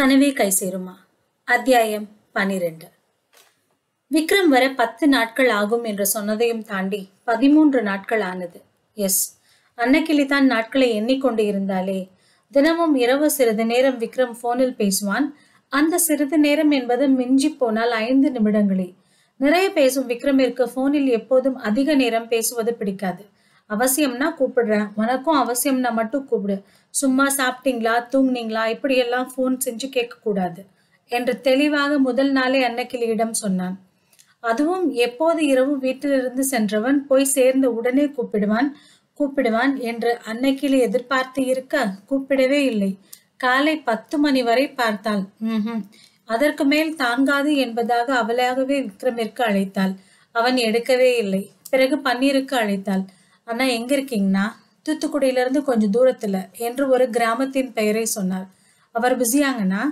கனவே கை சேருமா அத்தியாயம் பனிரெண்டு விக்ரம் வர பத்து நாட்கள் ஆகும் என்று சொன்னதையும் தாண்டி பதிமூன்று நாட்கள் ஆனது எஸ் அன்னக்கிளி தான் நாட்களை எண்ணிக்கொண்டு இருந்தாலே தினமும் இரவு சிறிது நேரம் விக்ரம் போனில் பேசுவான் அந்த சிறிது நேரம் என்பது மிஞ்சி போனால் ஐந்து நிமிடங்களே நிறைய பேசும் விக்ரமிற்கு போனில் எப்போதும் அதிக நேரம் பேசுவது பிடிக்காது அவசியம்னா கூப்பிடுறேன் உனக்கும் அவசியம்னா மட்டும் கூப்பிடு சும்மா சாப்பிட்டீங்களா தூங்குனீங்களா இப்படியெல்லாம் ஃபோன் செஞ்சு கேட்கக்கூடாது என்று தெளிவாக முதல் நாளே அன்னக்கிளியிடம் சொன்னான் அதுவும் எப்போது இரவு வீட்டிலிருந்து சென்றவன் போய் சேர்ந்த உடனே கூப்பிடுவான் கூப்பிடுவான் என்று அன்னைக்கிளி எதிர்பார்த்து இருக்க கூப்பிடவே இல்லை காலை பத்து மணி வரை பார்த்தாள் ம் அதற்கு மேல் தாங்காது என்பதாக அவளாகவே விக்ரமிற்கு அழைத்தாள் அவன் எடுக்கவே இல்லை பிறகு பன்னீருக்கு அழைத்தாள் அண்ணா எங்க இருக்கீங்கண்ணா இருந்து கொஞ்சம் தூரத்துல என்று ஒரு கிராமத்தின் பெயரை சொன்னார் அவர் பிஸியாங்கண்ணா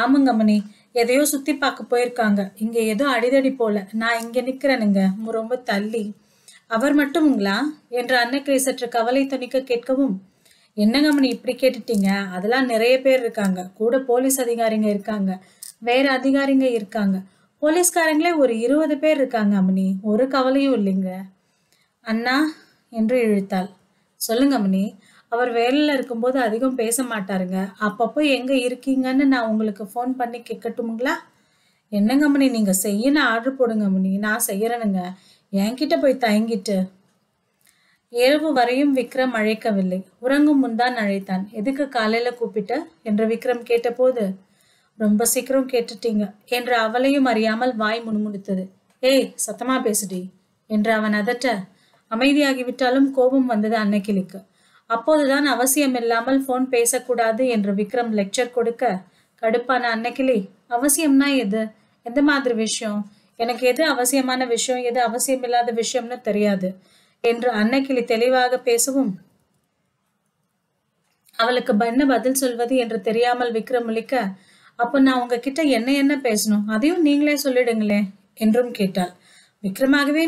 ஆமாங்க மணி எதையோ சுத்தி பார்க்க போயிருக்காங்க இங்க ஏதோ அடிதடி போல நான் இங்க நிக்கிறேனுங்க ரொம்ப தள்ளி அவர் மட்டும்ங்களா என்று அன்னக்கிளி சற்று கவலை துணிக்க கேட்கவும் என்னங்க மணி இப்படி கேட்டுட்டீங்க அதெல்லாம் நிறைய பேர் இருக்காங்க கூட போலீஸ் அதிகாரிங்க இருக்காங்க வேற அதிகாரிங்க இருக்காங்க போலீஸ்காரங்களே ஒரு இருபது பேர் இருக்காங்க அம்மணி ஒரு கவலையும் இல்லைங்க அண்ணா என்று இழுத்தாள் சொல்லுங்க மணி அவர் வேலையில் இருக்கும்போது அதிகம் பேச மாட்டாருங்க அப்பப்போ எங்கே இருக்கீங்கன்னு நான் உங்களுக்கு ஃபோன் பண்ணி கேட்கட்டுங்களா என்னங்க மணி நீங்கள் செய்யணும் ஆர்டர் போடுங்க மணி நான் செய்யறேனுங்க என்கிட்ட போய் தயங்கிட்டு இரவு வரையும் விக்ரம் அழைக்கவில்லை உறங்கும் முன்தான் அழைத்தான் எதுக்கு காலையில் கூப்பிட்ட என்று விக்ரம் கேட்டபோது ரொம்ப சீக்கிரம் கேட்டுட்டீங்க என்று அவளையும் அறியாமல் வாய் முணுமுணுத்தது ஏய் சத்தமாக பேசுடி என்று அவன் அதட்ட அமைதியாகிவிட்டாலும் கோபம் வந்தது அன்னக்கிளிக்கு அப்போதுதான் அவசியம் இல்லாமல் போன் பேசக்கூடாது என்று விக்ரம் லெக்சர் கொடுக்க கடுப்பான அன்னக்கிளி அவசியம்னா எது எந்த மாதிரி விஷயம் எனக்கு எது அவசியமான விஷயம் எது அவசியம் இல்லாத விஷயம்னு தெரியாது என்று அன்னக்கிளி தெளிவாக பேசவும் அவளுக்கு என்ன பதில் சொல்வது என்று தெரியாமல் விக்ரம் முழிக்க அப்போ நான் உங்ககிட்ட என்ன என்ன பேசணும் அதையும் நீங்களே சொல்லிடுங்களே என்றும் கேட்டாள் விக்ரமாகவே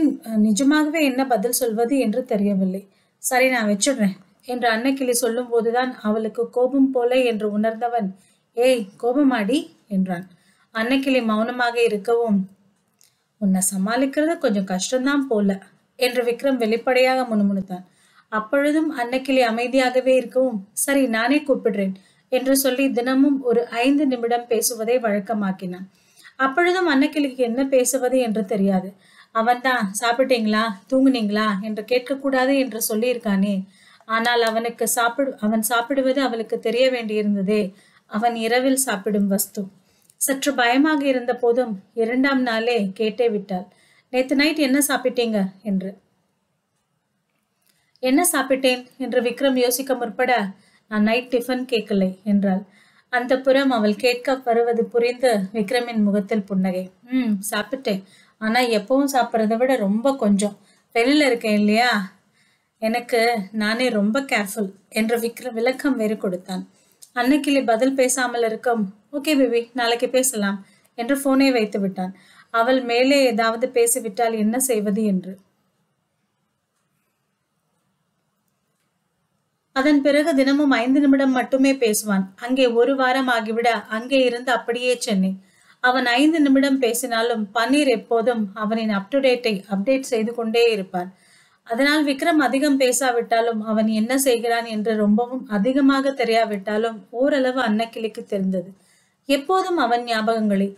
நிஜமாகவே என்ன பதில் சொல்வது என்று தெரியவில்லை சரி நான் வச்சிடுறேன் என்று அன்னக்கிளி போதுதான் அவளுக்கு கோபம் போல என்று உணர்ந்தவன் ஏய் கோபமாடி என்றான் அன்னக்கிளி மௌனமாக இருக்கவும் உன்னை சமாளிக்கிறது கொஞ்சம் கஷ்டம்தான் போல என்று விக்ரம் வெளிப்படையாக முணுமுணுத்தான் அப்பொழுதும் அன்னக்கிளி அமைதியாகவே இருக்கவும் சரி நானே கூப்பிடுறேன் என்று சொல்லி தினமும் ஒரு ஐந்து நிமிடம் பேசுவதை வழக்கமாக்கினான் அப்பொழுதும் அன்னக்கிளிக்கு என்ன பேசுவது என்று தெரியாது அவன்தான் சாப்பிட்டீங்களா தூங்குனீங்களா என்று கேட்கக்கூடாது என்று சொல்லியிருக்கானே ஆனால் அவனுக்கு சாப்பிடு அவன் சாப்பிடுவது அவளுக்கு தெரிய வேண்டியிருந்ததே அவன் இரவில் சாப்பிடும் வஸ்து சற்று பயமாக இருந்த போதும் இரண்டாம் நாளே கேட்டே விட்டாள் நேத்து நைட் என்ன சாப்பிட்டீங்க என்று என்ன சாப்பிட்டேன் என்று விக்ரம் யோசிக்க முற்பட நான் நைட் டிஃபன் கேட்கலை என்றாள் அந்த புறம் அவள் கேட்க வருவது புரிந்து விக்ரமின் முகத்தில் புன்னகை ம் சாப்பிட்டேன் ஆனால் எப்பவும் சாப்பிட்றத விட ரொம்ப கொஞ்சம் வெளியில் இருக்கேன் இல்லையா எனக்கு நானே ரொம்ப கேர்ஃபுல் என்று விக்ர விளக்கம் வேறு கொடுத்தான் அன்னைக்கிளி பதில் பேசாமல் இருக்கும் ஓகே பிபி நாளைக்கு பேசலாம் என்று ஃபோனை வைத்து விட்டான் அவள் மேலே ஏதாவது பேசிவிட்டால் என்ன செய்வது என்று அதன் பிறகு தினமும் ஐந்து நிமிடம் மட்டுமே பேசுவான் அங்கே ஒரு வாரம் ஆகிவிட அங்கே இருந்து அப்படியே சென்னை அவன் ஐந்து நிமிடம் பேசினாலும் பன்னீர் எப்போதும் அவனின் அப்டுடேட்டை அப்டேட் செய்து கொண்டே இருப்பார் அதனால் விக்ரம் அதிகம் பேசாவிட்டாலும் அவன் என்ன செய்கிறான் என்று ரொம்பவும் அதிகமாக தெரியாவிட்டாலும் ஓரளவு அன்னக்கிளிக்கு தெரிந்தது எப்போதும் அவன் ஞாபகங்களே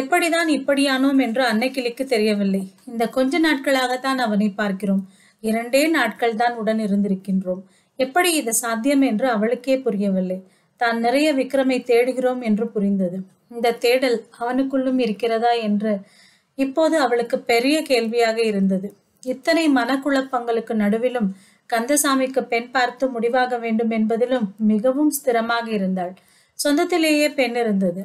எப்படிதான் இப்படியானோம் என்று அன்னக்கிளிக்கு தெரியவில்லை இந்த கொஞ்ச நாட்களாகத்தான் அவனை பார்க்கிறோம் இரண்டே நாட்கள் தான் உடன் இருந்திருக்கின்றோம் எப்படி இது சாத்தியம் என்று அவளுக்கே புரியவில்லை தான் நிறைய விக்ரமை தேடுகிறோம் என்று புரிந்தது இந்த தேடல் அவனுக்குள்ளும் இருக்கிறதா என்று இப்போது அவளுக்கு பெரிய கேள்வியாக இருந்தது இத்தனை மனக்குழப்பங்களுக்கு நடுவிலும் கந்தசாமிக்கு பெண் பார்த்து முடிவாக வேண்டும் என்பதிலும் மிகவும் ஸ்திரமாக இருந்தாள் சொந்தத்திலேயே பெண் இருந்தது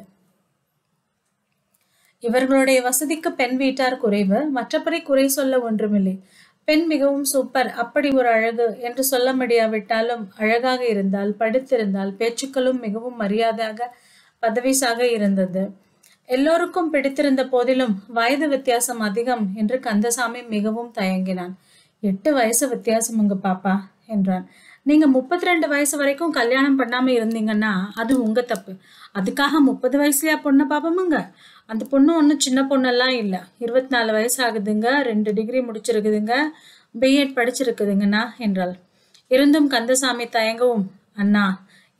இவர்களுடைய வசதிக்கு பெண் வீட்டார் குறைவு மற்றபடி குறை சொல்ல ஒன்றுமில்லை பெண் மிகவும் சூப்பர் அப்படி ஒரு அழகு என்று சொல்ல முடியாவிட்டாலும் அழகாக இருந்தால் படித்திருந்தால் பேச்சுக்களும் மிகவும் மரியாதையாக பதவிசாக இருந்தது எல்லோருக்கும் பிடித்திருந்த போதிலும் வயது வித்தியாசம் அதிகம் என்று கந்தசாமி மிகவும் தயங்கினான் எட்டு வயசு வித்தியாசம் உங்க பாப்பா என்றான் நீங்கள் முப்பத்தி ரெண்டு வயசு வரைக்கும் கல்யாணம் பண்ணாமல் இருந்தீங்கன்னா அது உங்கள் தப்பு அதுக்காக முப்பது வயசுலையா பொண்ணை பார்ப்போமுங்க அந்த பொண்ணு ஒன்றும் சின்ன பொண்ணெல்லாம் இல்லை இருபத்தி நாலு வயசு ஆகுதுங்க ரெண்டு டிகிரி முடிச்சிருக்குதுங்க பிஎட் படிச்சிருக்குதுங்கண்ணா என்றாள் இருந்தும் கந்தசாமி தயங்கவும் அண்ணா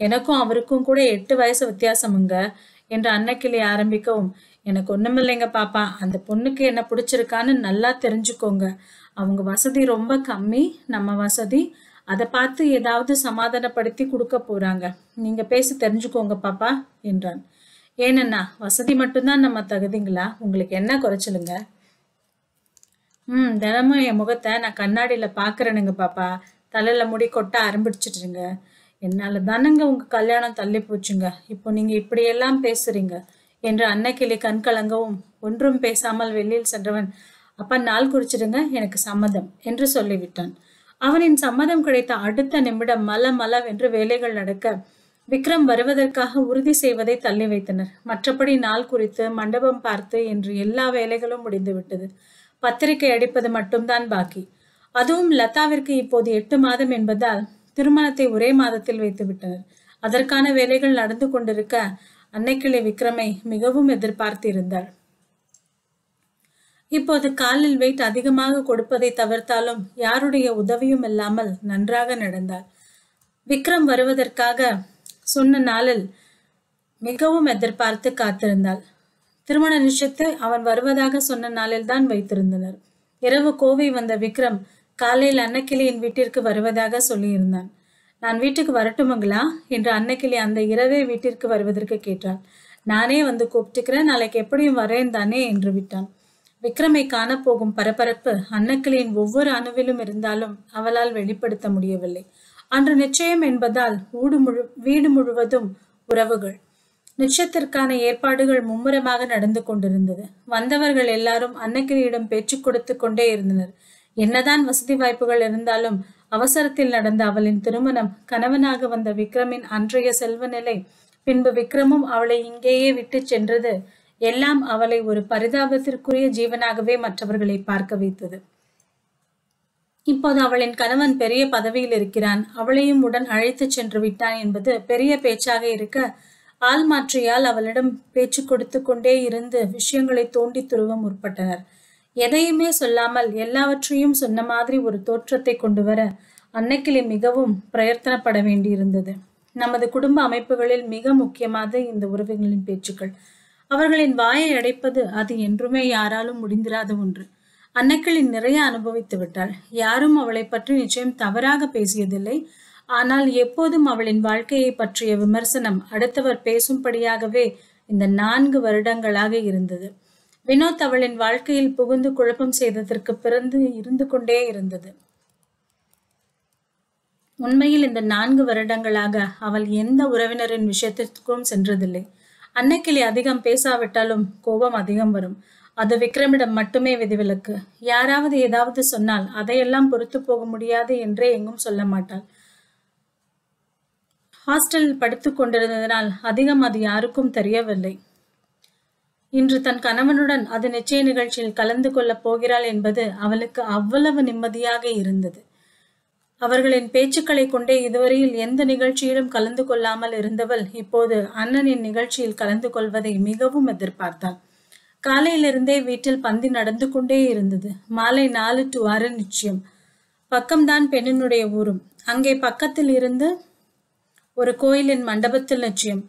எனக்கும் அவருக்கும் கூட எட்டு வயசு வித்தியாசமுங்க என்று அன்னக்கிளி ஆரம்பிக்கவும் எனக்கு ஒன்றுமில்லைங்க பாப்பா அந்த பொண்ணுக்கு என்ன பிடிச்சிருக்கான்னு நல்லா தெரிஞ்சுக்கோங்க அவங்க வசதி ரொம்ப கம்மி நம்ம வசதி அதை பார்த்து ஏதாவது சமாதானப்படுத்தி கொடுக்க போறாங்க நீங்க பேசி தெரிஞ்சுக்கோங்க பாப்பா என்றான் ஏனண்ணா வசதி மட்டும்தான் நம்ம தகுதிங்களா உங்களுக்கு என்ன குறைச்சலுங்க ம் தினமும் என் முகத்தை நான் கண்ணாடியில் பார்க்குறேனுங்க பாப்பா தலையில் முடி கொட்ட ஆரம்பிச்சிட்டுருங்க என்னால் தானங்க உங்கள் கல்யாணம் தள்ளி போச்சுங்க இப்போ நீங்கள் இப்படியெல்லாம் பேசுகிறீங்க என்று அன்னக்கிளி கண் கலங்கவும் ஒன்றும் பேசாமல் வெளியில் சென்றவன் அப்பா நாள் குறிச்சிடுங்க எனக்கு சம்மதம் என்று சொல்லிவிட்டான் அவனின் சம்மதம் கிடைத்த அடுத்த நிமிடம் மல மல வென்று வேலைகள் நடக்க விக்ரம் வருவதற்காக உறுதி செய்வதை தள்ளி வைத்தனர் மற்றபடி நாள் குறித்து மண்டபம் பார்த்து என்று எல்லா வேலைகளும் முடிந்துவிட்டது பத்திரிகை அடிப்பது மட்டும்தான் பாக்கி அதுவும் லதாவிற்கு இப்போது எட்டு மாதம் என்பதால் திருமணத்தை ஒரே மாதத்தில் வைத்து விட்டனர் அதற்கான வேலைகள் நடந்து கொண்டிருக்க அன்னைக்கிளை விக்ரமை மிகவும் எதிர்பார்த்திருந்தாள் இப்போது காலில் வெயிட் அதிகமாக கொடுப்பதை தவிர்த்தாலும் யாருடைய உதவியும் இல்லாமல் நன்றாக நடந்தார் விக்ரம் வருவதற்காக சொன்ன நாளில் மிகவும் எதிர்பார்த்து காத்திருந்தாள் திருமண நிச்சயத்தை அவன் வருவதாக சொன்ன நாளில் தான் வைத்திருந்தனர் இரவு கோவை வந்த விக்ரம் காலையில் அன்னக்கிளியின் வீட்டிற்கு வருவதாக சொல்லியிருந்தான் நான் வீட்டுக்கு வரட்டுமங்களா என்று அன்னக்கிளி அந்த இரவே வீட்டிற்கு வருவதற்கு கேட்டாள் நானே வந்து கூப்பிட்டுக்கிறேன் நாளைக்கு எப்படியும் வரேன் தானே என்று விட்டான் விக்ரமை காணப்போகும் பரபரப்பு அன்னக்கிளியின் ஒவ்வொரு அணுவிலும் இருந்தாலும் அவளால் வெளிப்படுத்த முடியவில்லை அன்று நிச்சயம் என்பதால் ஊடு முழு வீடு முழுவதும் உறவுகள் நிச்சயத்திற்கான ஏற்பாடுகள் மும்முரமாக நடந்து கொண்டிருந்தது வந்தவர்கள் எல்லாரும் அன்னக்கிளியிடம் பேச்சு கொடுத்து கொண்டே இருந்தனர் என்னதான் வசதி வாய்ப்புகள் இருந்தாலும் அவசரத்தில் நடந்த அவளின் திருமணம் கணவனாக வந்த விக்ரமின் அன்றைய செல்வநிலை பின்பு விக்ரமும் அவளை இங்கேயே விட்டு சென்றது எல்லாம் அவளை ஒரு பரிதாபத்திற்குரிய ஜீவனாகவே மற்றவர்களை பார்க்க வைத்தது இப்போது அவளின் கணவன் பெரிய பதவியில் இருக்கிறான் அவளையும் உடன் அழைத்து சென்று விட்டான் என்பது பெரிய பேச்சாக இருக்க ஆள் மாற்றியால் அவளிடம் பேச்சு கொடுத்து கொண்டே இருந்து விஷயங்களை தோண்டி துருவ முற்பட்டனர் எதையுமே சொல்லாமல் எல்லாவற்றையும் சொன்ன மாதிரி ஒரு தோற்றத்தை கொண்டு வர அன்னைக்கிளி மிகவும் பிரயத்தனப்பட வேண்டியிருந்தது நமது குடும்ப அமைப்புகளில் மிக முக்கியமாக இந்த உறவுகளின் பேச்சுக்கள் அவர்களின் வாயை அடைப்பது அது என்றுமே யாராலும் முடிந்திராத ஒன்று அன்னக்கிளின் நிறைய அனுபவித்து விட்டாள் யாரும் அவளை பற்றி நிச்சயம் தவறாக பேசியதில்லை ஆனால் எப்போதும் அவளின் வாழ்க்கையை பற்றிய விமர்சனம் அடுத்தவர் பேசும்படியாகவே இந்த நான்கு வருடங்களாக இருந்தது வினோத் அவளின் வாழ்க்கையில் புகுந்து குழப்பம் செய்ததற்கு பிறந்து இருந்து கொண்டே இருந்தது உண்மையில் இந்த நான்கு வருடங்களாக அவள் எந்த உறவினரின் விஷயத்திற்கும் சென்றதில்லை அன்னைக்கிளி அதிகம் பேசாவிட்டாலும் கோபம் அதிகம் வரும் அது விக்ரமிடம் மட்டுமே விதிவிலக்கு யாராவது ஏதாவது சொன்னால் அதையெல்லாம் பொறுத்து போக முடியாது என்றே எங்கும் சொல்ல மாட்டாள் ஹாஸ்டலில் படுத்து கொண்டிருந்ததனால் அதிகம் அது யாருக்கும் தெரியவில்லை இன்று தன் கணவனுடன் அது நிச்சய நிகழ்ச்சியில் கலந்து கொள்ளப் போகிறாள் என்பது அவளுக்கு அவ்வளவு நிம்மதியாக இருந்தது அவர்களின் பேச்சுக்களை கொண்டே இதுவரையில் எந்த நிகழ்ச்சியிலும் கலந்து கொள்ளாமல் இருந்தவள் இப்போது அண்ணனின் நிகழ்ச்சியில் கலந்து கொள்வதை மிகவும் எதிர்பார்த்தாள் காலையிலிருந்தே வீட்டில் பந்தி நடந்து கொண்டே இருந்தது மாலை நாலு டு ஆறு நிச்சயம் பக்கம்தான் பெண்ணினுடைய ஊரும் அங்கே பக்கத்தில் இருந்து ஒரு கோயிலின் மண்டபத்தில் நிச்சயம்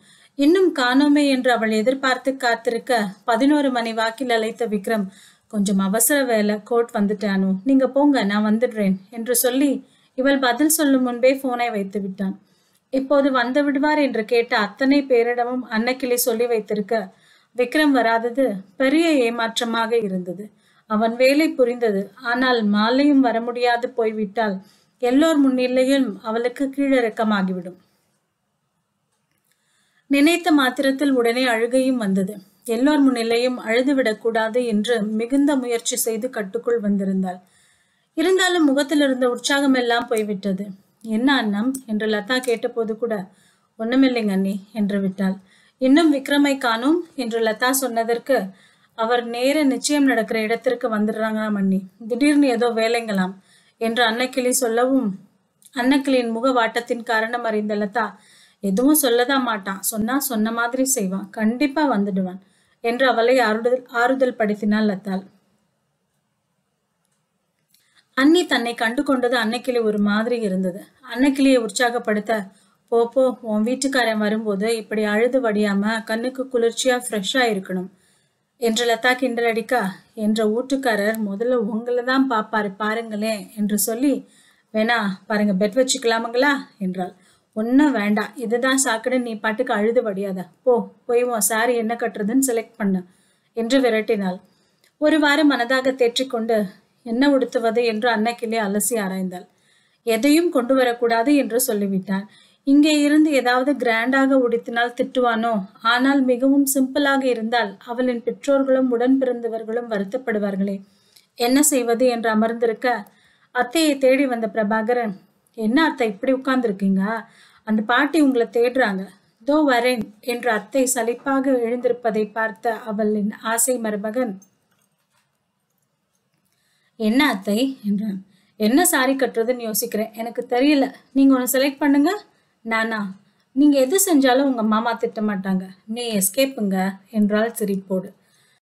இன்னும் காணோமே என்று அவள் எதிர்பார்த்து காத்திருக்க பதினோரு மணி வாக்கில் அழைத்த விக்ரம் கொஞ்சம் அவசர வேலை கோர்ட் வந்துட்டானோ நீங்க போங்க நான் வந்துடுறேன் என்று சொல்லி இவள் பதில் சொல்லும் முன்பே போனை வைத்து விட்டான் இப்போது வந்து விடுவார் என்று கேட்ட அத்தனை பேரிடமும் அன்னக்கிளி சொல்லி வைத்திருக்க விக்ரம் வராதது பெரிய ஏமாற்றமாக இருந்தது அவன் வேலை புரிந்தது ஆனால் மாலையும் வர முடியாது போய்விட்டால் எல்லோர் முன்னிலையும் அவளுக்கு கீழிறக்கமாகிவிடும் நினைத்த மாத்திரத்தில் உடனே அழுகையும் வந்தது எல்லோர் முன்னிலையும் அழுதுவிடக்கூடாது என்று மிகுந்த முயற்சி செய்து கட்டுக்குள் வந்திருந்தாள் இருந்தாலும் முகத்தில் இருந்த உற்சாகம் எல்லாம் போய்விட்டது என்ன அண்ணம் என்று லதா கேட்டபோது கூட ஒன்றுமில்லைங்க அண்ணி என்று விட்டாள் இன்னும் விக்ரமை காணும் என்று லதா சொன்னதற்கு அவர் நேர நிச்சயம் நடக்கிற இடத்திற்கு வந்துடுறாங்களாம் அண்ணி திடீர்னு ஏதோ வேலைங்களாம் என்று அன்னக்கிளி சொல்லவும் அன்னக்கிளியின் முக வாட்டத்தின் காரணம் அறிந்த லதா எதுவும் சொல்லதான் மாட்டான் சொன்னா சொன்ன மாதிரி செய்வான் கண்டிப்பா வந்துடுவான் என்று அவளை ஆறுதல் ஆறுதல் படுத்தினாள் லத்தாள் அன்னி தன்னை கண்டு கொண்டது அன்னைக்கிளி ஒரு மாதிரி இருந்தது அன்னைக்கிளியை உற்சாகப்படுத்த போ போ உன் வீட்டுக்காரன் வரும்போது இப்படி அழுது வடியாம கண்ணுக்கு குளிர்ச்சியா ஃப்ரெஷ்ஷா இருக்கணும் என்று லதா அடிக்கா என்ற வீட்டுக்காரர் முதல்ல உங்களை தான் பாப்பாரு பாருங்களேன் என்று சொல்லி வேணா பாருங்க பெட் வச்சுக்கலாமுங்களா என்றாள் ஒன்றும் வேண்டாம் இதுதான் சாக்கடை நீ பாட்டுக்கு அழுது வடியாத போ போய் உன் சாரி என்ன கட்டுறதுன்னு செலக்ட் பண்ண என்று விரட்டினாள் ஒரு வாரம் மனதாக தேற்றிக்கொண்டு என்ன உடுத்துவது என்று அன்னக்கிளி அலசி ஆராய்ந்தாள் எதையும் கொண்டு வரக்கூடாது என்று சொல்லிவிட்டான் இங்கே இருந்து ஏதாவது கிராண்டாக உடுத்தினால் திட்டுவானோ ஆனால் மிகவும் சிம்பிளாக இருந்தால் அவளின் பெற்றோர்களும் உடன் பிறந்தவர்களும் வருத்தப்படுவார்களே என்ன செய்வது என்று அமர்ந்திருக்க அத்தையை தேடி வந்த பிரபாகரன் என்ன அத்தை இப்படி உட்கார்ந்துருக்கீங்க அந்த பாட்டி உங்களை தேடுறாங்க தோ வரேன் என்று அத்தை சலிப்பாக எழுந்திருப்பதை பார்த்த அவளின் ஆசை மருமகன் என்ன அத்தை என்றான் என்ன சாரி கட்டுறதுன்னு யோசிக்கிறேன் எனக்கு தெரியல நீங்கள் ஒன்று செலக்ட் பண்ணுங்க நானா நீங்கள் எது செஞ்சாலும் உங்கள் மாமா திட்ட மாட்டாங்க நீ எஸ்கேப்புங்க என்றால் சிரிப்போடு